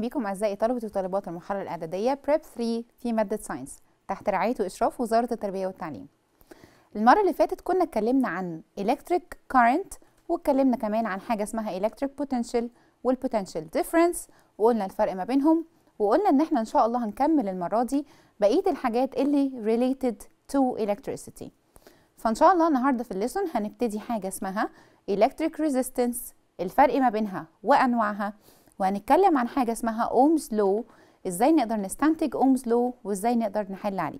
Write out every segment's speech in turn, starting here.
بيكم أعزائي طلبة وطالبات المرحلة الإعدادية بريب 3 في مادة ساينس تحت رعاية وإشراف وزارة التربية والتعليم. المرة اللي فاتت كنا اتكلمنا عن electric current واتكلمنا كمان عن حاجة اسمها electric potential والبوتنشال difference وقلنا الفرق ما بينهم وقلنا إن احنا إن شاء الله هنكمل المرة دي بقية الحاجات اللي related to electricity. فإن شاء الله النهاردة في الليسون هنبتدي حاجة اسمها electric resistance الفرق ما بينها وأنواعها وهنتكلم عن حاجة اسمها أومز لو ازاي نقدر نستنتج أومز لو وازاي نقدر نحل عليه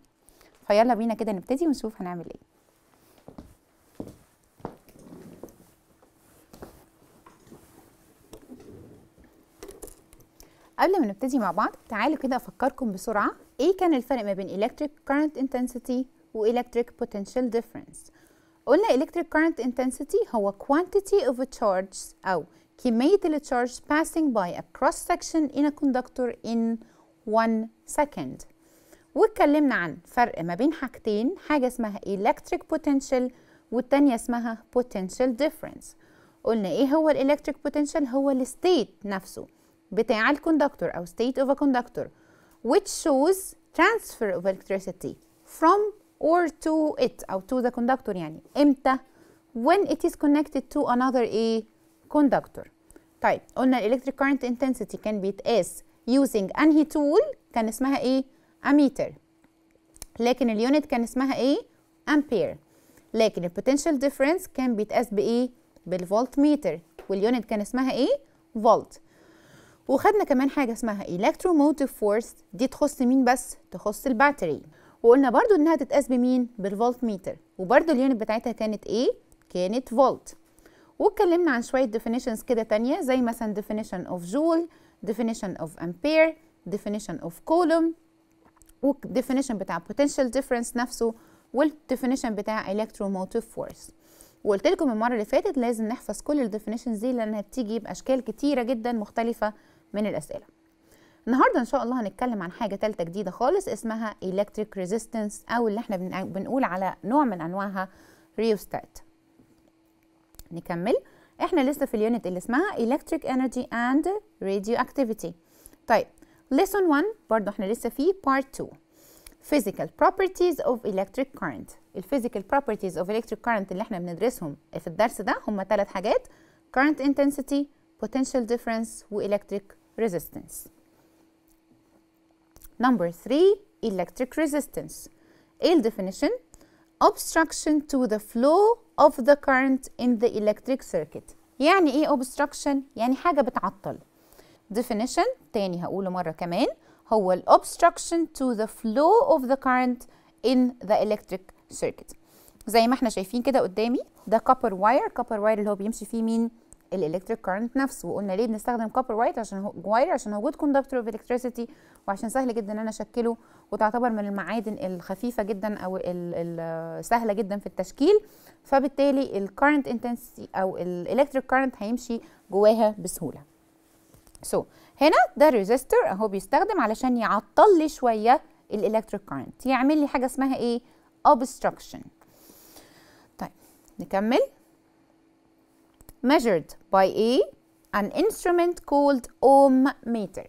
فيلا بينا كده نبتدي ونشوف هنعمل ايه قبل ما نبتدي مع بعض تعالوا كده افكركم بسرعه ايه كان الفرق ما بين electric current intensity و electric potential difference قلنا electric current intensity هو quantity of charge او he made the charge passing by a cross section in a conductor in 1 second واتكلمنا عن فرق ما بين حاجتين حاجة اسمها electric potential والتانية اسمها potential difference قلنا ايه هو electric potential هو الستيت نفسه بتاع الكوندكتور او state of a conductor which shows transfer of electricity from or to it او to the conductor يعني امتى when it is connected to another a كوندكتور طيب قلنا electric current intensity كان بيتقاس using انهي tool كان اسمها ايه اميتر لكن اليونت كان اسمها ايه امبير لكن البوتنشال ديفرنس كان بيتقاس بايه بالفولت ميتر واليونت كان اسمها ايه فولت وخدنا كمان حاجه اسمها electromotive force دي تخص مين بس تخص الباتري وقلنا برضو انها تتقاس بمين بالفولت ميتر وبرضو اليونت بتاعتها كانت ايه كانت فولت واتكلمنا عن شويه definitions كده تانية زي مثلا definition of joule definition of ampere definition of coulomb definition بتاع potential difference نفسه definition بتاع electromotive force وقلت لكم المره اللي فاتت لازم نحفظ كل definitions دي لانها بتيجي باشكال كتيره جدا مختلفه من الاسئله النهارده ان شاء الله هنتكلم عن حاجه تالتة جديده خالص اسمها electric resistance او اللي احنا بنقول على نوع من انواعها ريوستات نكمل احنا لسه في اليونت اللي اسمها electric energy and radioactivity طيب lesson 1 برضو احنا لسه في part 2 physical properties of electric current physical properties of electric current اللي احنا بندرسهم في الدرس ده هم ثلاث حاجات current intensity potential difference و electric resistance number 3 electric resistance ايه ال definition obstruction to the flow of the current in the electric circuit يعني ايه obstruction يعني حاجة بتعطل definition تاني هقوله مرة كمان هو obstruction to the flow of the current in the electric circuit زي ما احنا شايفين كده قدامي ده copper wire copper wire اللي هو بيمشي فيه مين الالكتريك كارنت نفسه وقلنا ليه بنستخدم كوبر وايت عشان هو واير عشان هو جود كوندكتور اوف الكتريسيتي وعشان سهل جدا ان انا اشكله وتعتبر من المعادن الخفيفه جدا او السهله جدا في التشكيل فبالتالي الكارنت intensity او الالكتريك كارنت هيمشي جواها بسهوله سو so, هنا ده ريزيستور اهو بيستخدم علشان يعطل لي شويه الالكتريك كارنت يعمل لي حاجه اسمها ايه obstruction طيب نكمل measured by a an instrument called ohm meter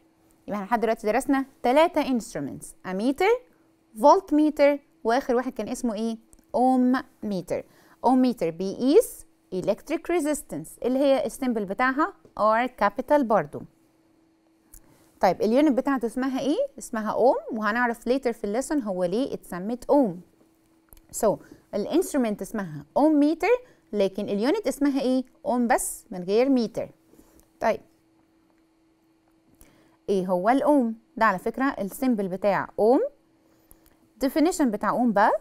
يبقى يعني احنا لحد دلوقتي درسنا ثلاثة instruments اميتر فولت ميتر واخر واحد كان اسمه ايه اوم ميتر اوم ميتر بيقيس electric resistance اللي هي السيمبل بتاعها R capital برضو طيب اليونت بتاعته اسمها ايه اسمها اوم وهنعرف later في الليسون هو ليه اتسمت اوم so الانسترومنت اسمها اوم ميتر لكن اليونت اسمها ايه اوم بس من غير ميتر طيب ايه هو الاوم ده على فكره السيمبل بتاع اوم definition بتاع اوم بقى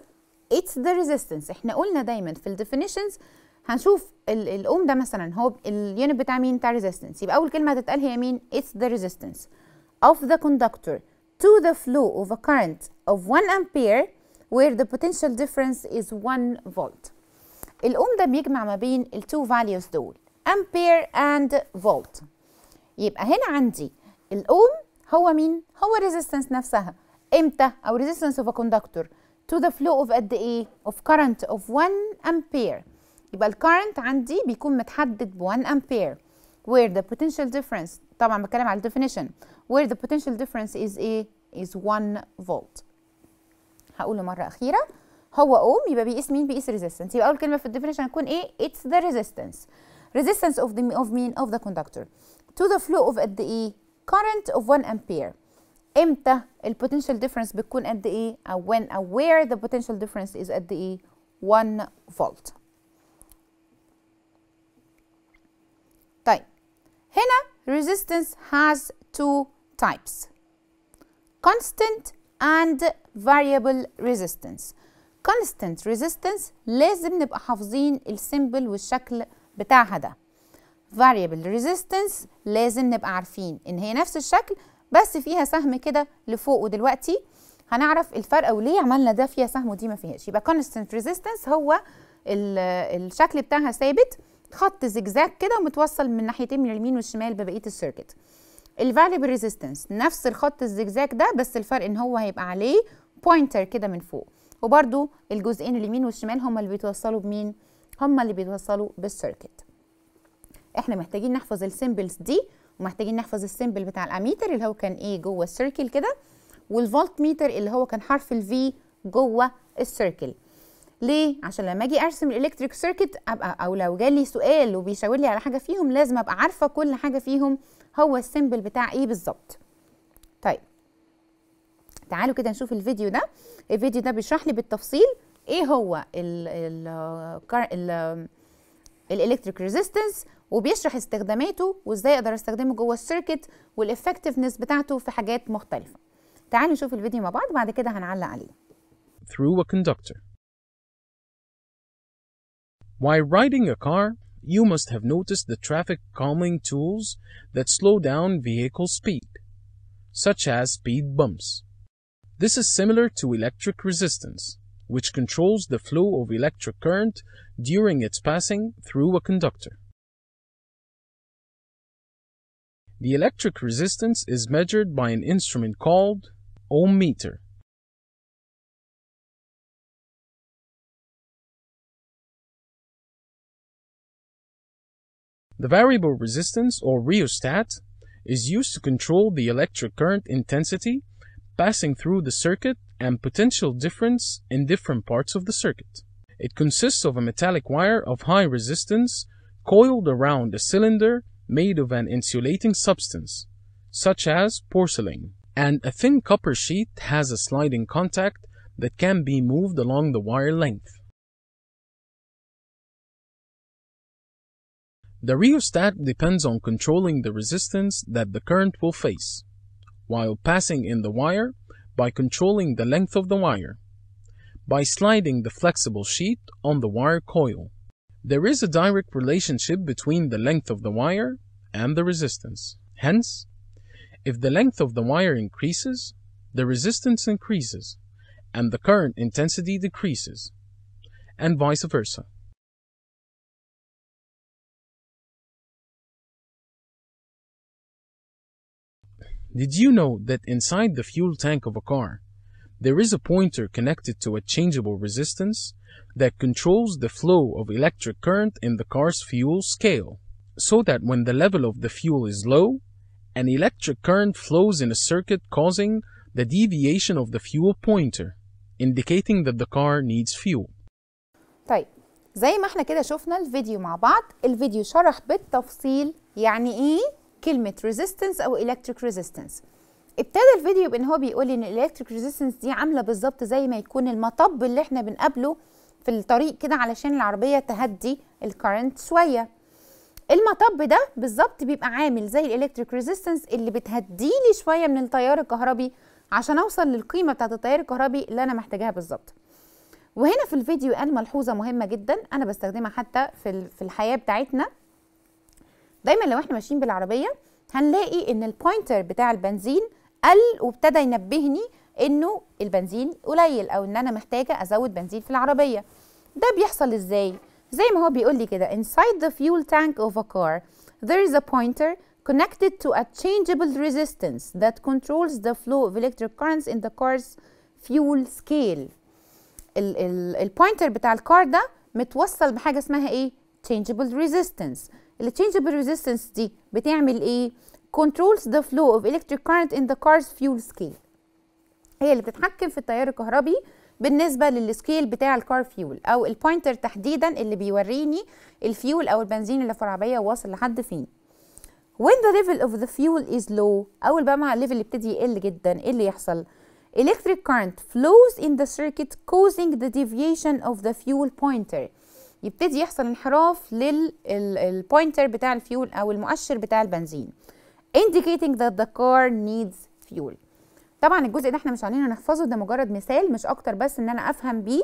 it's the resistance احنا قلنا دايما في الديفينيشنز هنشوف الاوم ده مثلا هو اليونت بتاع مين بتاع resistance يبقى اول كلمه هتتقال هي مين it's the resistance of the conductor to the flow of a current of 1 ampere where the potential difference is 1 volt الاوم ده بيجمع ما بين ال two values دول ampere and volt يبقى هنا عندي الاوم هو مين هو الريزيستنس نفسها امتى او ريزيستنس اوف كوندكتور to the flow of قد ايه of current of 1 امبير يبقى الكارنت عندي بيكون متحدد ب 1 امبير where the potential difference طبعا بتكلم على الديفينيشن where the potential difference is ايه is 1 فولت هقوله مره اخيره هو اوم يبقى بيقيس مين بيقيس resistance يبقى اول كلمه في الديفينيشن هتكون ايه it's the resistance resistance of the of mean of the conductor to the flow of قد ايه current of 1 ampere امتى البوتنشال ديفرنس بتكون قد ايه او when او where the potential difference is قد ايه 1 فولت طيب هنا resistance has two types constant and variable resistance constant resistance لازم نبقى حافظين السيمبل والشكل بتاعها ده variable resistance لازم نبقى عارفين ان هي نفس الشكل بس فيها سهم كده لفوق ودلوقتي هنعرف الفرق وليه عملنا ده فيها سهم ودي ما فيهاش يبقى constant resistance هو الشكل بتاعها ثابت خط زجزاج كده ومتوصل من ناحيتين من اليمين والشمال ببقيه السيركت الفاليبل ريزيستنس نفس الخط الزجزاج ده بس الفرق ان هو هيبقى عليه بوينتر كده من فوق وبرده الجزئين اليمين والشمال هما اللي بيتوصلوا بمين هما اللي بيتوصلوا بالسيركت احنا محتاجين نحفظ السيمبلز دي ومحتاجين نحفظ السيمبل بتاع الاميتر اللي هو كان ايه جوه السيركل كده والفولت ميتر اللي هو كان حرف الفي جوه السيركل ليه عشان لما اجي ارسم الالكتريك سيركت ابقى او لو جالي سؤال وبيشاور لي على حاجه فيهم لازم ابقى عارفه كل حاجه فيهم هو السيمبل بتاع ايه بالظبط طيب تعالوا كده نشوف الفيديو ده الفيديو ده بيشرح لي بالتفصيل ايه هو ال ال الالكتريك ريزيستنس وبيشرح استخداماته وازاي اقدر استخدمه جوه السيركت والافكتفنس بتاعته في حاجات مختلفه تعالوا نشوف الفيديو مع بعض بعد كده هنعلق عليه through a conductor While riding a car you must have noticed the traffic calming tools that slow down vehicle speed such as speed bumps This is similar to electric resistance which controls the flow of electric current during its passing through a conductor. The electric resistance is measured by an instrument called ohmmeter. The variable resistance or rheostat is used to control the electric current intensity passing through the circuit and potential difference in different parts of the circuit. It consists of a metallic wire of high resistance coiled around a cylinder made of an insulating substance, such as porcelain, and a thin copper sheet has a sliding contact that can be moved along the wire length. The rheostat depends on controlling the resistance that the current will face. While passing in the wire, by controlling the length of the wire by sliding the flexible sheet on the wire coil. There is a direct relationship between the length of the wire and the resistance. Hence, if the length of the wire increases, the resistance increases and the current intensity decreases, and vice versa. Did you know that inside the fuel tank of a car, there is a pointer connected to a changeable resistance that controls the flow of electric current in the car's fuel scale, so that when the level of the fuel is low, an electric current flows in a circuit causing the deviation of the fuel pointer, indicating that the car needs fuel. طيب زي ما احنا كده شفنا الفيديو مع بعض الفيديو شرح بالتفصيل يعني ايه كلمه ريزيستنس او الكتريك ريزيستنس ابتدى الفيديو بان هو بيقول ان الالكتريك ريزيستنس دي عامله بالظبط زي ما يكون المطب اللي احنا بنقابله في الطريق كده علشان العربيه تهدي الكرنت شويه المطب ده بالظبط بيبقى عامل زي الالكتريك ريزيستنس اللي بتهدي لي شويه من التيار الكهربي عشان اوصل للقيمه بتاعه التيار الكهربي اللي انا محتاجاها بالظبط وهنا في الفيديو قال ملحوظه مهمه جدا انا بستخدمها حتى في في الحياه بتاعتنا دايما لو احنا ماشيين بالعربيه هنلاقي ان البوينتر بتاع البنزين قل وابتدى ينبهني انه البنزين قليل او ان انا محتاجه ازود بنزين في العربيه ده بيحصل ازاي زي ما هو بيقول لي كده inside the fuel tank of a car there is a pointer connected to a changeable resistance that controls the flow of electric currents in the car's fuel scale ال ال البوينتر بتاع الكار ده متوصل بحاجه اسمها ايه changeable resistance التشينجبل ريزيستنس دي بتعمل ايه controls the flow of electric current in the car's fuel scale هي اللي بتتحكم في التيار الكهربي بالنسبه للسكيل بتاع الكار فيول او البوينتر تحديدا اللي بيوريني الفيول او البنزين اللي في العربيه واصل لحد فين when the level of the fuel is low اول بقى مع الليفل يبتدي يقل جدا ايه اللي يحصل electric current flows in the circuit causing the deviation of the fuel pointer يبتدي يحصل انحراف للبوينتر بتاع الفيول او المؤشر بتاع البنزين indicating that the car needs fuel طبعا الجزء ده احنا مش علينا نحفظه ده مجرد مثال مش اكتر بس ان انا افهم بيه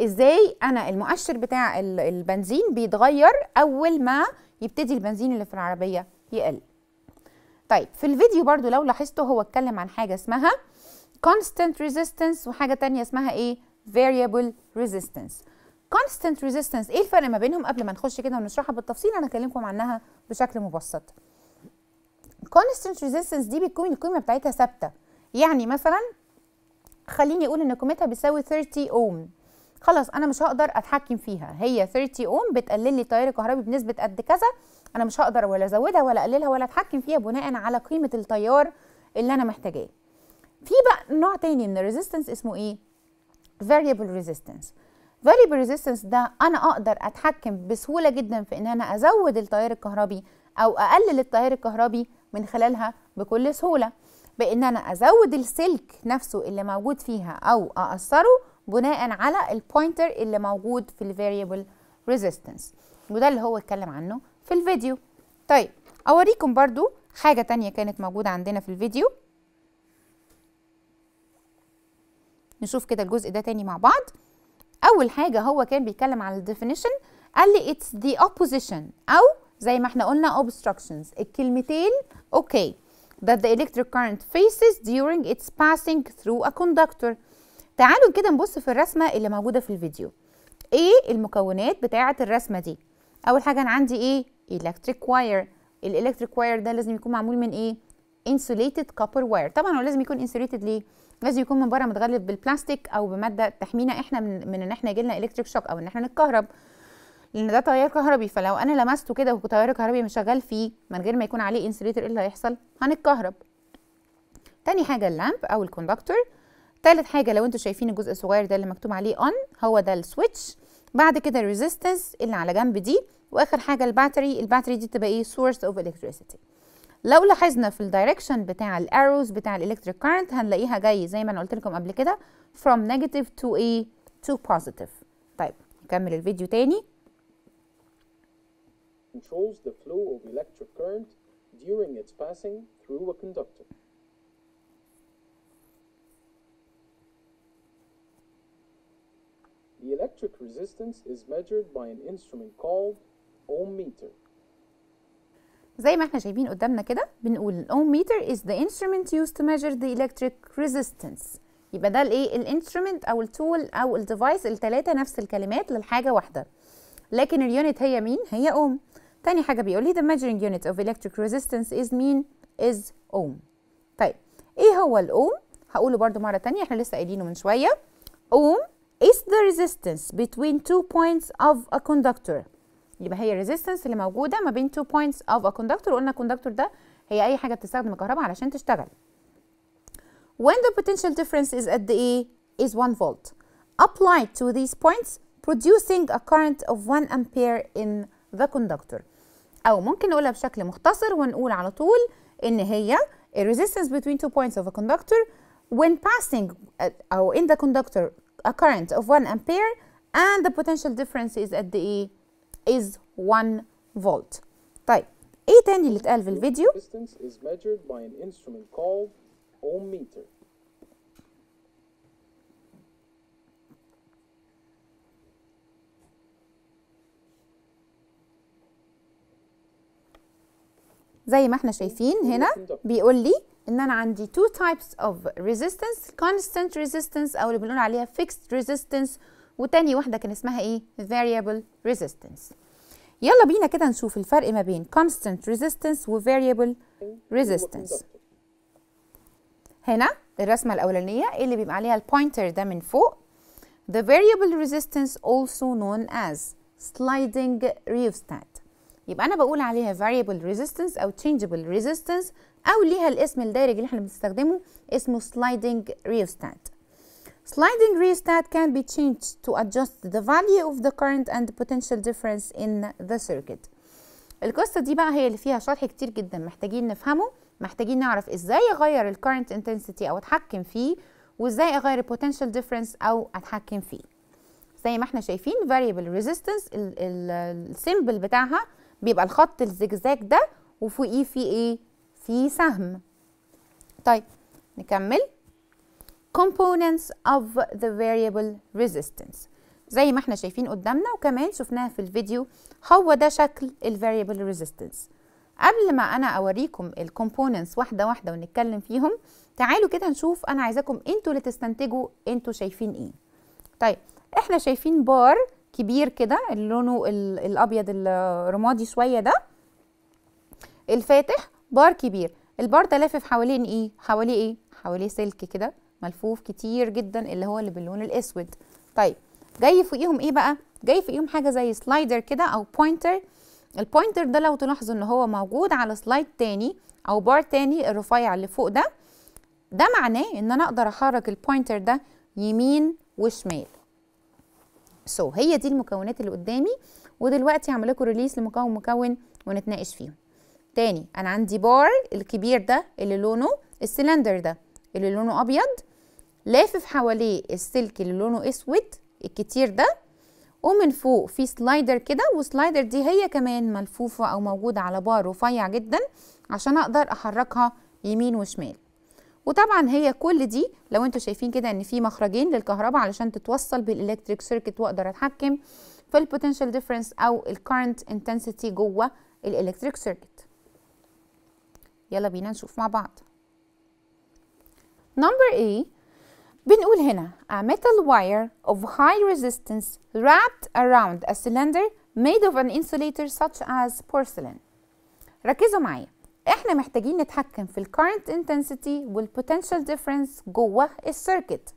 ازاي انا المؤشر بتاع البنزين بيتغير اول ما يبتدي البنزين اللي في العربيه يقل طيب في الفيديو برضو لو لاحظته هو اتكلم عن حاجه اسمها constant resistance وحاجه تانية اسمها ايه variable resistance كونستنت ريزيستنس ايه الفرق ما بينهم قبل ما نخش كده ونشرحها بالتفصيل انا هكلمكم عنها بشكل مبسط كونستنت ريزيستنس دي بتكون القيمه بتاعتها ثابته يعني مثلا خليني اقول ان قيمتها بتساوي 30 اوم خلاص انا مش هقدر اتحكم فيها هي 30 اوم بتقلل لي التيار الكهربي بنسبه قد كذا انا مش هقدر ولا ازودها ولا اقللها ولا اتحكم فيها بناء على قيمه التيار اللي انا محتاجاه في بقى نوع تاني من الريزيستنس اسمه ايه variable resistance فاليبل ريزيستنس ده انا اقدر اتحكم بسهوله جدا في ان انا ازود التيار الكهربي او اقلل التيار الكهربي من خلالها بكل سهوله بان انا ازود السلك نفسه اللي موجود فيها او اقصره بناء على البوينتر اللي موجود في الفاريبل ريزيستنس وده اللي هو اتكلم عنه في الفيديو طيب اوريكم برضو حاجه تانية كانت موجوده عندنا في الفيديو نشوف كده الجزء ده تاني مع بعض اول حاجه هو كان بيتكلم على الديفينيشن قال لي اتس ذا اوبوزيشن او زي ما احنا قلنا obstructions الكلمتين اوكي that the electric current faces during its passing through a conductor تعالوا كده نبص في الرسمه اللي موجوده في الفيديو ايه المكونات بتاعه الرسمه دي اول حاجه انا عندي ايه electric wire الالكتريك واير ده لازم يكون معمول من ايه insulated copper wire طبعا هو لازم يكون insulated ليه لازم يكون من بره متغلف بالبلاستيك او بماده تحمينا احنا من, من ان احنا يجي لنا الكتريك شوك او ان احنا نتكهرب لان ده تيار كهربي فلو انا لمسته كده وتيار كهربي مش شغال فيه من غير ما يكون عليه انسليتر ايه اللي هيحصل هنتكهرب تاني حاجه اللامب او الكوندكتور تالت حاجه لو انتوا شايفين الجزء الصغير ده اللي مكتوب عليه اون هو ده السويتش بعد كده الريزيستنس اللي على جنب دي واخر حاجه الباتري الباتري دي تبقى ايه سورس اوف الكتريسيتي لو لاحظنا في الدايركشن بتاع الاروز بتاع الالكتريك كارنت هنلاقيها جاي زي ما انا قلت لكم قبل كده from negative to a to positive طيب نكمل الفيديو تاني controls the flow of electric current during its passing through a conductor. The electric resistance is measured by an instrument called ohmmeter. meter. زي ما احنا شايفين قدامنا كده بنقول الاوم ميتر is the instrument used to measure the electric resistance يبقى ده الايه الانسترومنت او التول او الديفايس الثلاثه نفس الكلمات للحاجه واحده لكن اليونت هي مين هي اوم تاني حاجه بيقول لي the measuring unit of electric resistance is مين is اوم طيب ايه هو الاوم هقوله برده مره تانية احنا لسه قايلينه من شويه اوم is the resistance between two points of a conductor يبقى هي الريزيستنس اللي موجوده ما بين تو بوينتس اوف ا كوندكتور وقلنا الكوندكتور ده هي اي حاجه بتستخدم الكهرباء علشان تشتغل when the potential difference is the ايه is 1 volt applied to these points producing a current of 1 ampere in the conductor او ممكن نقولها بشكل مختصر ونقول على طول ان هي a resistance between two points of a conductor when passing او in the conductor a current of 1 ampere and the potential difference is at the ايه is 1 volt. طيب ايه تاني اللي اتقال في الفيديو is measured by an instrument called ohmmeter زي ما احنا شايفين هنا بيقول لي ان انا عندي two types of resistance constant resistance او اللي بنقول عليها fixed resistance وتاني واحدة كان اسمها ايه variable resistance يلا بينا كده نشوف الفرق ما بين constant resistance و variable resistance هنا الرسمة الأولانية اللي بيبقى عليها البوينتر ده من فوق The variable resistance also known as sliding rheostat يبقى أنا بقول عليها variable resistance أو changeable resistance أو ليها الاسم الدارج اللي احنا بنستخدمه اسمه sliding rheostat Sliding rheostat can be changed to adjust the value of the current and the potential difference in the circuit. القصة دي بقى هي اللي فيها شرح كتير جدا محتاجين نفهمه محتاجين نعرف ازاي اغير الكرنت انتنسيتي او اتحكم فيه وازاي اغير البوتنشال ديفرنس او اتحكم فيه زي ما احنا شايفين variable resistance السيمبل بتاعها بيبقى الخط الزجزاج ده وفوقيه في ايه في سهم طيب نكمل components of the variable resistance زي ما احنا شايفين قدامنا وكمان شفناها في الفيديو هو ده شكل variable resistance قبل ما انا اوريكم components واحده واحده ونتكلم فيهم تعالوا كده نشوف انا عايزاكم انتوا اللي تستنتجوا انتوا شايفين ايه طيب احنا شايفين بار كبير كده لونه الابيض الرمادي شويه ده الفاتح بار كبير البار ده لافف حوالين ايه حواليه ايه حواليه سلك كده ملفوف كتير جدا اللي هو اللي باللون الاسود طيب جاي فوقيهم ايه بقى جاي فوقيهم حاجه زي سلايدر كده او بوينتر البوينتر ده لو تلاحظوا ان هو موجود على سلايد تاني او بار تاني الرفيع اللي فوق ده ده معناه ان انا اقدر احرك البوينتر ده يمين وشمال سو so, هي دي المكونات اللي قدامي ودلوقتي هعمل لكم ريليس لمكون مكون ونتناقش فيهم تاني انا عندي بار الكبير ده اللي لونه السلندر ده اللي لونه ابيض لافف حواليه السلك اللي لونه اسود الكتير ده ومن فوق في سلايدر كده والسلايدر دي هي كمان ملفوفه او موجوده على بار رفيع جدا عشان اقدر احركها يمين وشمال وطبعا هي كل دي لو انتوا شايفين كده ان في مخرجين للكهرباء علشان تتوصل بالالكتريك سيركت واقدر اتحكم في البوتنشال ديفرنس او الكارنت انتنسيتي جوه الالكتريك سيركت يلا بينا نشوف مع بعض Number A بنقول هنا a metal wire of high resistance wrapped around a cylinder made of an insulator such as porcelain ركزوا معايا احنا محتاجين نتحكم في current intensity وال potential difference جوه السيركت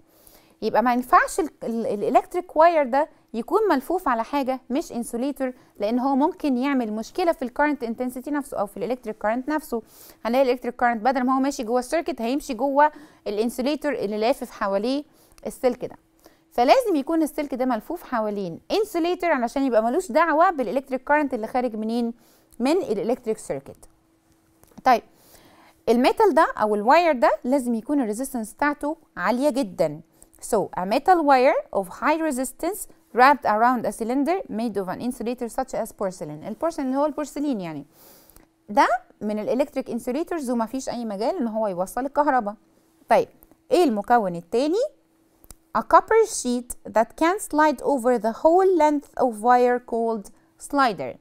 يبقى ما ينفعش الالكتريك واير ده يكون ملفوف على حاجه مش انسوليتور لان هو ممكن يعمل مشكله في الكارنت انتنسيتي نفسه او في الالكتريك كارنت نفسه هنلاقي الالكتريك كارنت بدل ما هو ماشي جوه السيركت هيمشي جوه الانسوليتور اللي لافف حواليه السلك ده فلازم يكون السلك ده ملفوف حوالين انسوليتور علشان يبقى ملوش دعوه بالالكتريك كارنت اللي خارج منين من الالكتريك سيركت طيب الميتال ده او الواير ده لازم يكون الريزيستنس بتاعته عاليه جدا So, a metal wire of high resistance wrapped around a cylinder made of an insulator such as porcelain البورسلين اللي هو البورسلين يعني ده من الالكتريك انسوليتورز وما فيش اي مجال ان هو يوصل الكهرباء طيب ايه المكون التاني a copper sheet that can slide over the whole length of wire called slider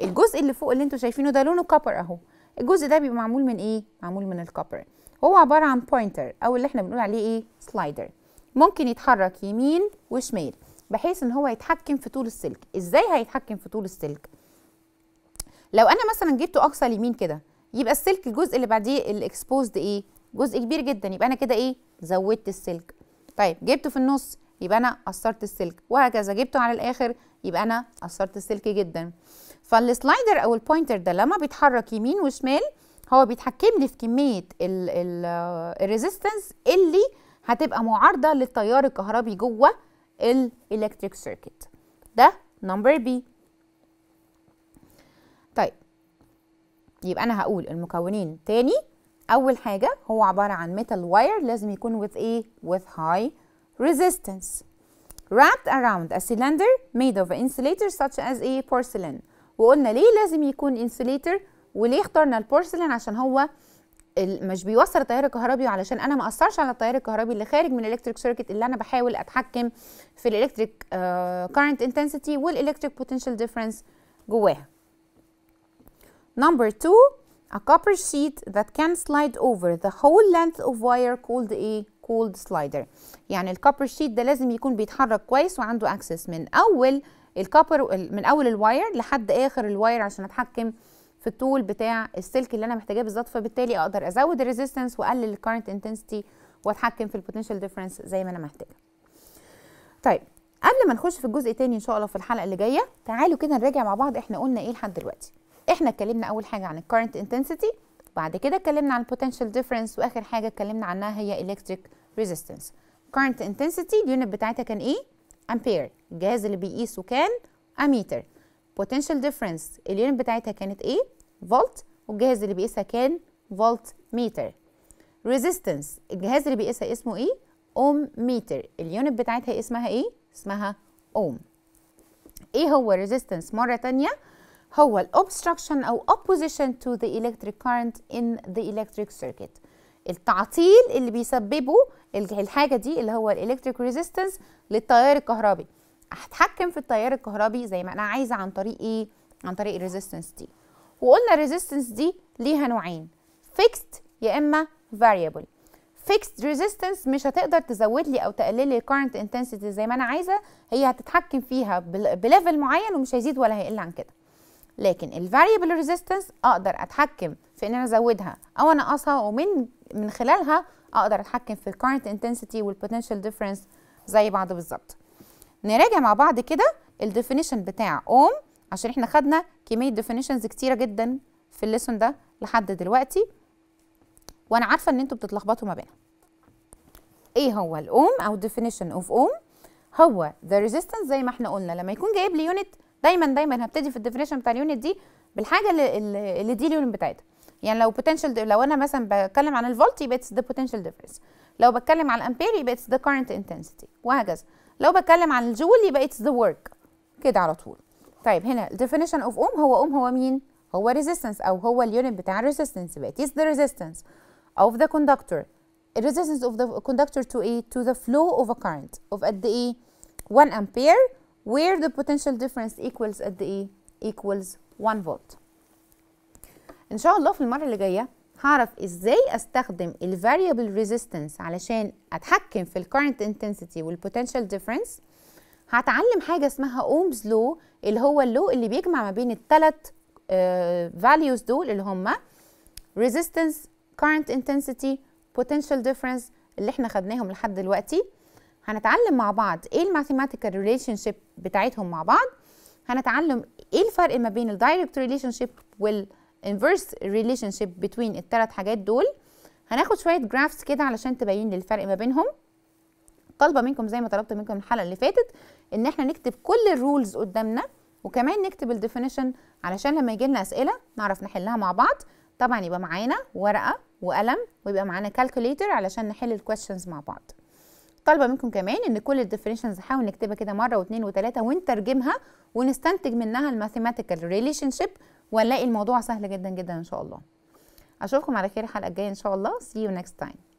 الجزء اللي فوق اللي انتوا شايفينه ده لونه كوبر اهو الجزء ده بيبقى معمول من ايه معمول من الكوبر هو عباره عن بوينتر او اللي احنا بنقول عليه ايه سلايدر ممكن يتحرك يمين وشمال بحيث ان هو يتحكم في طول السلك ازاي هيتحكم في طول السلك لو انا مثلا جبته اقصى اليمين كده يبقى السلك الجزء اللي بعديه الاكسبوزد ايه جزء كبير جدا يبقى انا كده ايه زودت السلك طيب جبته في النص يبقى انا قصرت السلك وهكذا جبته على الاخر يبقى انا قصرت السلك جدا فالسلايدر او البوينتر ده لما بيتحرك يمين وشمال هو بيتحكم لي في كميه الريزيستنس اللي هتبقى معارضه للتيار الكهربي جوه الالكتريك سيركت ده نمبر بي طيب يبقى انا هقول المكونين تاني اول حاجه هو عباره عن ميتال واير لازم يكون with ايه with high resistance wrapped around a cylinder made of insulator such as a porcelain وقلنا ليه لازم يكون insulator وليه اخترنا البورسلين عشان هو مش بيوصل التيار الكهربي علشان انا ما اثرش على التيار الكهربي اللي خارج من الالكتريك سيركت اللي انا بحاول اتحكم في الالكتريك كارنت انتنسيتي والالكتريك بوتنشال ديفرنس جواها نمبر 2 a copper sheet that can slide over the whole length of wire called a cold slider يعني الكوبر شيت ده لازم يكون بيتحرك كويس وعنده اكسس من اول الكوبر من اول الواير لحد اخر الواير عشان اتحكم في الطول بتاع السلك اللي انا محتاجاه بالظبط فبالتالي اقدر ازود الريزيستنس واقلل الكارنت انتنسيتي واتحكم في البوتنشال ديفرنس زي ما انا محتاجه طيب قبل ما نخش في الجزء الثاني ان شاء الله في الحلقه اللي جايه تعالوا كده نراجع مع بعض احنا قلنا ايه لحد دلوقتي احنا اتكلمنا اول حاجه عن الكارنت انتنسيتي بعد كده اتكلمنا عن البوتنشال ديفرنس واخر حاجه اتكلمنا عنها هي الكتريك ريزيستنس الكارنت انتنسيتي اليونت بتاعتها كان ايه امبير الجهاز اللي بيقيسه كان اميتر potential difference اليونت بتاعتها كانت ايه فولت والجهاز اللي بيقيسها كان فولت متر resistance الجهاز اللي بيقيسها اسمه ايه اوم متر اليونت بتاعتها اسمها ايه اسمها اوم ايه هو resistance مره تانية؟ هو ال obstruction او opposition to the electric current in the electric circuit التعطيل اللي بيسببه الحاجه دي اللي هو الالكتريك ريزيستنس للتيار الكهربي هتحكم في التيار الكهربي زي ما انا عايزه عن طريق ايه عن طريق الريزيستنس دي وقلنا الريزيستنس دي ليها نوعين فيكست يا اما فاريبل فيكست ريزيستنس مش هتقدر تزود لي او تقلل لي current intensity زي ما انا عايزه هي هتتحكم فيها بليفل معين ومش هيزيد ولا هيقل عن كده لكن الفاريبل ريزيستنس اقدر اتحكم في ان انا ازودها او انقصها ومن من خلالها اقدر اتحكم في الكارنت انتنسيتي والبوتنشال ديفرنس زي بعض بالظبط نراجع مع بعض كده الديفينيشن بتاع اوم عشان احنا خدنا كميه ديفينيشنز كتيره جدا في الليسون ده لحد دلوقتي وانا عارفه ان انتوا بتتلخبطوا ما بينها ايه هو الاوم او الديفينيشن اوف اوم هو ذا ريزيستنس زي ما احنا قلنا لما يكون جايب لي يونت دايما دايما هبتدي في الديفينيشن بتاع اليونت دي بالحاجه اللي, اللي دي اليونت بتاعتها يعني لو بوتنشال لو انا مثلا بتكلم عن الفولت يبقى اتس ذا بوتنشال ديفرنس لو بتكلم عن الامبير يبقى اتس ذا كارنت انتنسيتي وهكذا لو بتكلم عن الجول يبقى اتس ذا ورك كده على طول طيب هنا definition of ohm هو ohm هو مين هو resistance او هو اليونت بتاع resistance يبقى it's the resistance of the conductor resistance of the conductor to a to the flow of a current of قد ايه 1 ampere where the potential difference equals قد ايه equals 1 volt ان شاء الله في المره اللي جايه هعرف ازاي استخدم ال variable resistance علشان اتحكم في ال current intensity وال potential difference هتعلم حاجة اسمها Ohm's law اللي هو law اللي بيجمع ما بين الثلاث آه، values دول اللي هما resistance, current intensity, potential difference اللي احنا خدناهم لحد دلوقتي هنتعلم مع بعض ايه الماثيماتيكال mathematical relationship بتاعتهم مع بعض هنتعلم ايه الفرق ما بين الدايركت direct relationship والريليشن inverse relationship between الثلاث حاجات دول هناخد شويه جرافز كده علشان تبين لي الفرق ما بينهم طالبه منكم زي ما طلبت منكم الحلقه اللي فاتت ان احنا نكتب كل الرولز قدامنا وكمان نكتب الديفينيشن علشان لما يجي لنا اسئله نعرف نحلها مع بعض طبعا يبقى معانا ورقه وقلم ويبقى معانا كالكوليتر علشان نحل الكويشنز مع بعض طالبه منكم كمان ان كل الديفينيشنز نحاول نكتبها كده مره واثنين وثلاثه ونترجمها ونستنتج منها الماثيماتيكال ريليشن شيب ونلاقي الموضوع سهل جدا جدا ان شاء الله اشوفكم على خير الحلقه الجايه ان شاء الله see you next time